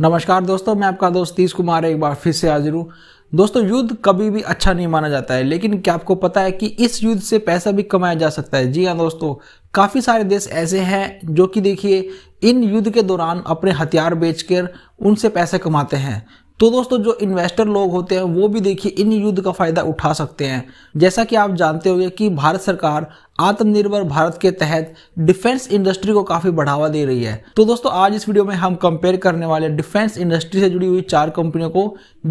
नमस्कार दोस्तों मैं आपका दोस्त तीस कुमार एक बार फिर से हाजिर हूँ दोस्तों युद्ध कभी भी अच्छा नहीं माना जाता है लेकिन क्या आपको पता है कि इस युद्ध से पैसा भी कमाया जा सकता है जी हाँ दोस्तों काफ़ी सारे देश ऐसे हैं जो कि देखिए इन युद्ध के दौरान अपने हथियार बेचकर उनसे पैसे कमाते हैं तो दोस्तों जो इन्वेस्टर लोग होते हैं वो भी देखिए इन युद्ध का फायदा उठा सकते हैं जैसा कि आप जानते होंगे कि भारत सरकार आत्मनिर्भर भारत के तहत डिफेंस इंडस्ट्री को काफी बढ़ावा दे रही है तो दोस्तों आज इस वीडियो में हम कंपेयर करने वाले डिफेंस इंडस्ट्री से जुड़ी हुई चार कंपनियों को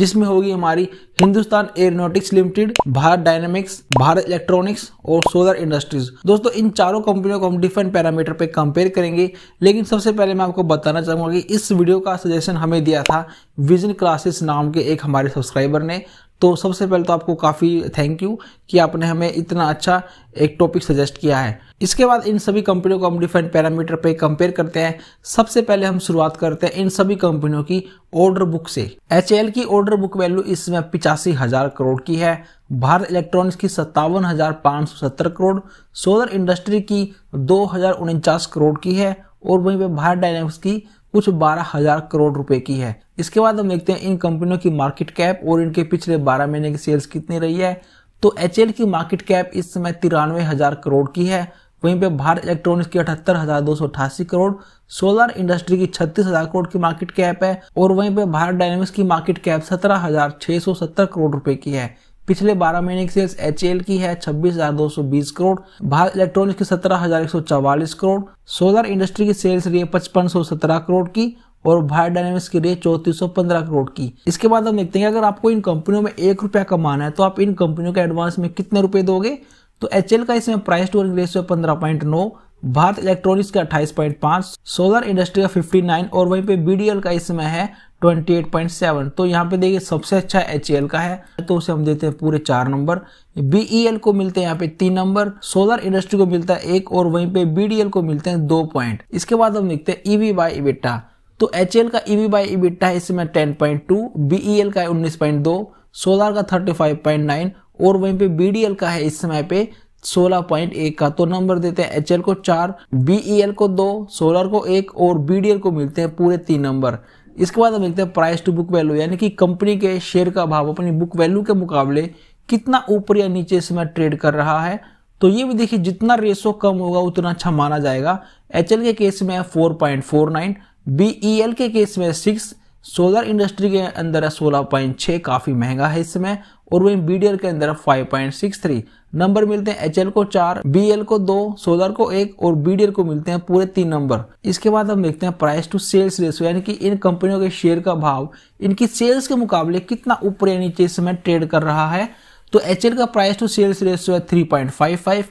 जिसमें होगी हमारी Hindustan aeronautics limited Bharat dynamics Bharat electronics और सोलर इंडस्ट्रीज दोस्तों इन चारों कंपनियों को हम डिफरेंट पैरामीटर पे कंपेयर करेंगे लेकिन सबसे पहले मैं आपको बताना चाहूंगा कि इस वीडियो का सजेशन हमें दिया था विजन क्लासेस नाम के एक हमारे सब्सक्राइबर ने तो सबसे पहले तो आपको काफ़ी थैंक यू कि आपने हमें इतना अच्छा एक टॉपिक सजेस्ट किया है इसके बाद इन सभी कंपनियों को हम डिफरेंट पैरामीटर पे कंपेयर करते हैं सबसे पहले हम शुरुआत करते हैं इन सभी कंपनियों की ऑर्डर बुक से एच की ऑर्डर बुक वैल्यू इस समय पिचासी हजार करोड़ की है भारत इलेक्ट्रॉनिक्स की सत्तावन हजार पाँच सौ सत्तर करोड़ सोलर इंडस्ट्री की दो हजार उनचास करोड़ की है और वहीं पर भारत डायनेमिक्स की कुछ बारह हजार करोड़ रुपए की है इसके बाद हम देखते हैं इन कंपनियों की मार्केट कैप और इनके पिछले बारह महीने की सेल्स कितनी रही है तो एच की मार्केट कैप इस समय तिरानवे हजार करोड़ की है वहीं पे भारत इलेक्ट्रॉनिक्स की अठहत्तर हजार दो सौ अठासी करोड़ सोलर इंडस्ट्री की छत्तीस हजार करोड़ की मार्केट कैप है और वहीं पे भारत डायनेमिक्स की मार्केट कैप सत्रह हजार छह सौ सत्तर करोड़ रुपए की है पिछले 12 महीने की सेल्स एच की है 26,220 करोड़ भारत इलेक्ट्रॉनिक्स की 17,144 करोड़ सोलर इंडस्ट्री की सेल्स रही है पचपन करोड़ की और भारत डायनेमिक्स के लिए चौंतीस करोड़ की इसके बाद हम देखते हैं अगर आपको इन कंपनियों में एक रुपया कमाना है तो आप इन कंपनियों के एडवांस में कितने रुपए दोगे तो एच का इसमें प्राइस टू अर्निंग रेशियो पंद्रह पॉइंट नौ भारत इलेक्ट्रॉनिक्स का 28.5 सोलर इंडस्ट्री का 59 और वहीं पे बीडीएल का इस समय है 28.7 तो यहाँ पे देखिए सबसे अच्छा एच e का है तो उसे हम देते हैं पूरे चार नंबर बीईएल e को मिलते हैं यहाँ पे तीन नंबर सोलर इंडस्ट्री को मिलता है एक और वहीं पे बीडीएल को मिलते हैं दो पॉइंट इसके बाद हम देखते हैं ईवी बाय इबिट्टा तो एच e का ईवी बाय इबिट्टा है इसमें टेन पॉइंट टू एल का है उन्नीस पॉइंट दो सोलर का थर्टी फाइव पॉइंट नाइन और वहीं पे बीडीएल का है इस समय पे सोलह पॉइंट एक का तो नंबर देते हैं एच को चार एल e को दो सोलर को एक और एल को मिलते हैं पूरे तीन नंबर इसके बाद हम देखते हैं प्राइस टू बुक वैल्यू यानी कि कंपनी के शेयर का भाव अपनी बुक वैल्यू के मुकाबले कितना ऊपर या नीचे इसमें ट्रेड कर रहा है तो ये भी देखिए जितना रेशो कम होगा उतना अच्छा माना जाएगा एच के केस में four point four nine BEL के केस में सिक्स सोलर इंडस्ट्री के अंदर है सोलह पॉइंट छः काफ़ी महंगा है इसमें और वही बी के अंदर five point six three number मिलते हैं एच को चार बी को दो सोलर को एक और बी को मिलते हैं पूरे तीन नंबर इसके बाद हम देखते हैं प्राइस टू सेल्स रेशियो यानी कि इन कंपनियों के शेयर का भाव इनकी सेल्स के मुकाबले कितना ऊपर या नीचे इसमें समय ट्रेड कर रहा है तो एच का प्राइस टू सेल्स रेशियो है three point five five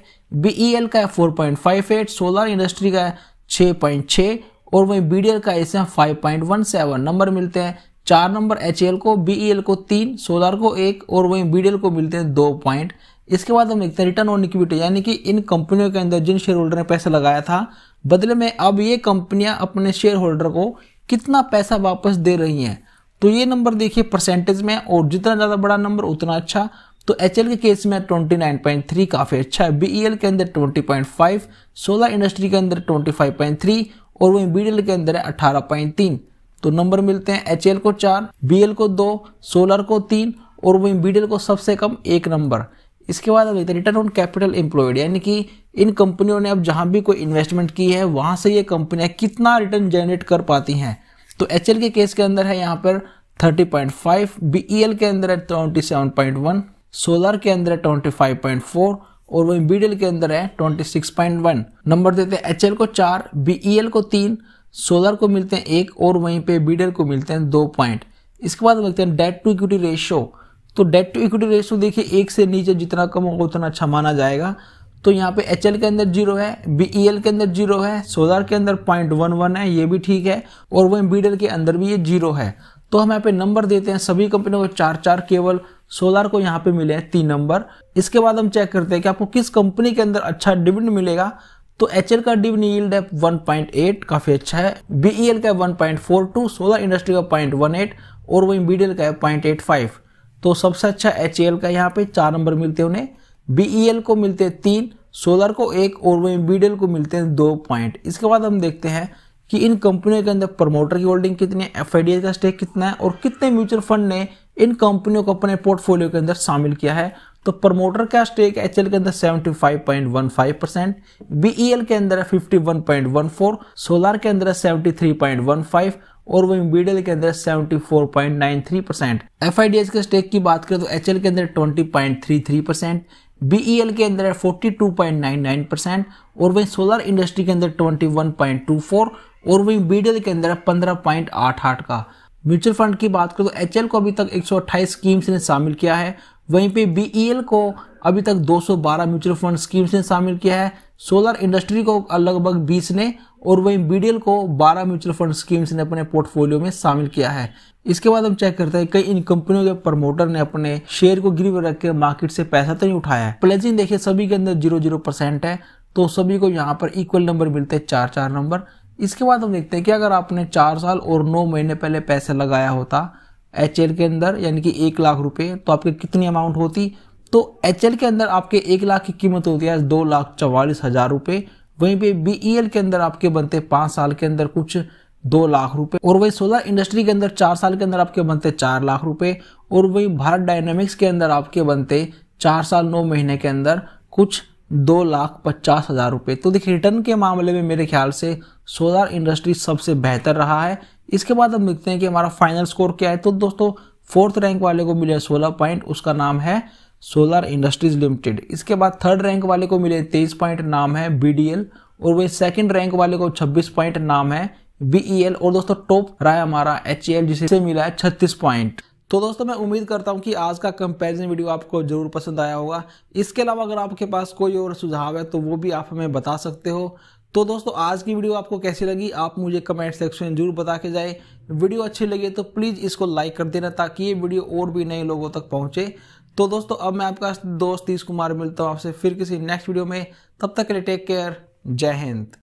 B का है four point five eight solar industry का है छः पॉइंट छः और वहीं बी का एस एम फाइव नंबर मिलते हैं चार नंबर एच को बी e को तीन सोलर को एक और वहीं बी को मिलते हैं दो पॉइंट इसके बाद हम देखते हैं रिटर्न ऑन इक्विटी यानी कि इन कंपनियों के अंदर जिन शेयर होल्डर ने पैसा लगाया था बदले में अब ये कंपनियां अपने शेयर होल्डर को कितना पैसा वापस दे रही हैं तो ये नंबर देखिए परसेंटेज में और जितना ज़्यादा बड़ा नंबर उतना अच्छा तो एच के केस में ट्वेंटी काफ़ी अच्छा है बी e के अंदर ट्वेंटी सोलर इंडस्ट्री के अंदर ट्वेंटी और वहीं बी के अंदर है अठारह पॉइंट तीन तो नंबर मिलते हैं एच को चार बी को दो सोलर को तीन और वहीं बी को सबसे कम एक नंबर इसके बाद अब रिटर्न ऑन कैपिटल एम्प्लॉयड यानी कि इन कंपनियों ने अब जहां भी कोई इन्वेस्टमेंट की है वहां से ये कंपनियां कितना रिटर्न जनरेट कर पाती हैं तो एच के केस के अंदर है यहाँ पर 30.5 बीईएल e के अंदर है 27.1 सोलर के अंदर है 25.4 और वो एमबीडीएल के अंदर है 26.1 नंबर देते हैं एचएल को चार बीईएल e को तीन सोलर को मिलते हैं एक और वहीं पे बीडीएल को मिलते हैं दो पॉइंट इसके बाद देखते हैं डेट टू इक्विटी रेशियो तो डेट टू इक्विटी रेशियो देखिए एक से नीचे जितना कम होगा उतना अच्छा माना जाएगा तो यहाँ पे एच के अंदर जीरो है बी e के अंदर जीरो है सोलर के अंदर पॉइंट वन वन है ये भी ठीक है और वहीं बीडल के अंदर भी ये जीरो है तो हम यहाँ पे नंबर देते हैं सभी कंपनियों को चार चार केवल सोलार को यहाँ पे मिले हैं तीन नंबर इसके बाद हम चेक करते हैं कि आपको किस कंपनी के अंदर अच्छा डिविडेंड मिलेगा तो एच का डिविडेंड यील्ड है 1.8 काफी अच्छा है बीईएल e का है 1.42 सोलर इंडस्ट्री का 0.18 और वही बीडीएल का है 0.85 तो सबसे अच्छा एच का यहाँ पे चार नंबर मिलते हैं उन्हें बीईएल e को मिलते हैं तीन सोलर को एक और वही बीडीएल को मिलते हैं दो पॉइंट इसके बाद हम देखते हैं कि इन कंपनियों के अंदर प्रमोटर की होल्डिंग कितनी है एफ का स्टेक कितना है और कितने म्यूचुअल फंड ने इन कंपनियों को अपने पोर्टफोलियो के अंदर शामिल किया है तो प्रमोटर का स्टेक एच के अंदर 75.15 परसेंट बीईएल के अंदर है 51.14 सोलर के अंदर है 73.15 और वही बीडीएल के अंदर 74.93 परसेंट एफ के स्टेक की बात करें तो एच के अंदर 20.33 परसेंट बीईएल के अंदर है 42.99 परसेंट और वही सोलर इंडस्ट्री के अंदर 21.24 और वहीं बीडीएल के अंदर पंद्रह पॉइंट आठ आठ का म्यूचुअल फंड की बात करें तो एच को अभी तक एक स्कीम्स ने शामिल किया है वहीं पे बी e को अभी तक 212 म्यूचुअल फंड स्कीम्स ने शामिल किया है सोलर इंडस्ट्री को लगभग 20 ने और वहीं बी को 12 म्यूचुअल फंड स्कीम्स ने अपने पोर्टफोलियो में शामिल किया है इसके बाद हम चेक करते हैं कई इन कंपनियों के प्रमोटर ने अपने शेयर को गिरवी रख के मार्केट से पैसा तो नहीं उठाया है प्लेजिंग देखिए सभी के अंदर जीरो जीरो परसेंट है तो सभी को यहाँ पर इक्वल नंबर मिलते हैं चार चार नंबर इसके बाद हम देखते हैं कि अगर आपने चार साल और नौ महीने पहले पैसे लगाया होता एच के अंदर यानी कि एक लाख रुपये तो आपकी कितनी अमाउंट होती तो एच के अंदर आपके एक लाख की कीमत होती है दो लाख चवालीस हज़ार रुपये वहीं पे बी e के अंदर आपके बनते पाँच साल के अंदर कुछ दो लाख रुपए और वही सोलर इंडस्ट्री के अंदर चार साल के अंदर आपके बनते चार लाख रुपए और वही भारत डायनेमिक्स के अंदर आपके बनते चार साल नौ महीने के अंदर कुछ दो लाख पचास हज़ार रुपये तो देखिए रिटर्न के मामले में मेरे ख्याल से सोलर इंडस्ट्री सबसे बेहतर रहा है इसके बाद हम देखते हैं कि हमारा फाइनल स्कोर क्या है तो दोस्तों फोर्थ रैंक वाले को मिले सोलह पॉइंट उसका नाम है सोलर इंडस्ट्रीज लिमिटेड इसके बाद थर्ड रैंक वाले को मिले तेईस पॉइंट नाम है बी और वही सेकेंड रैंक वाले को छब्बीस पॉइंट नाम है बीई e और दोस्तों टॉप रहा है हमारा एच जिसे मिला है छत्तीस पॉइंट तो दोस्तों मैं उम्मीद करता हूँ कि आज का कंपैरिजन वीडियो आपको ज़रूर पसंद आया होगा इसके अलावा अगर आपके पास कोई और सुझाव है तो वो भी आप हमें बता सकते हो तो दोस्तों आज की वीडियो आपको कैसी लगी आप मुझे कमेंट सेक्शन में जरूर बता के जाए वीडियो अच्छी लगी तो प्लीज़ इसको लाइक कर देना ताकि ये वीडियो और भी नए लोगों तक पहुँचे तो दोस्तों अब मैं आपका दोस्त तीस कुमार मिलता हूँ आपसे फिर किसी नेक्स्ट वीडियो में तब तक के लिए टेक केयर जय हिंद